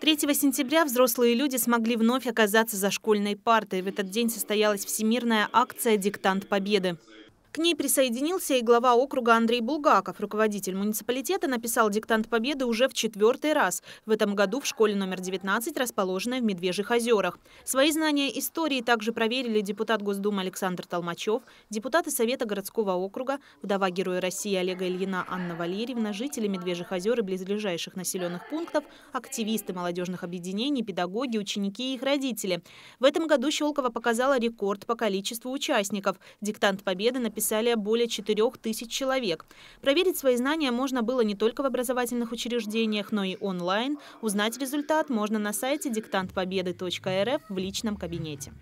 3 сентября взрослые люди смогли вновь оказаться за школьной партой. В этот день состоялась всемирная акция «Диктант Победы». К ней присоединился и глава округа Андрей Булгаков. Руководитель муниципалитета написал диктант победы уже в четвертый раз. В этом году в школе номер 19, расположенной в Медвежьих озерах. Свои знания истории также проверили депутат Госдумы Александр Толмачев, депутаты Совета городского округа, вдова Героя России Олега Ильина Анна Валерьевна, жители Медвежьих озер и близлежащих населенных пунктов, активисты молодежных объединений, педагоги, ученики и их родители. В этом году Щелкова показала рекорд по количеству участников. Диктант победы написал написали более 4000 человек. Проверить свои знания можно было не только в образовательных учреждениях, но и онлайн. Узнать результат можно на сайте диктантпобеды.рф в личном кабинете.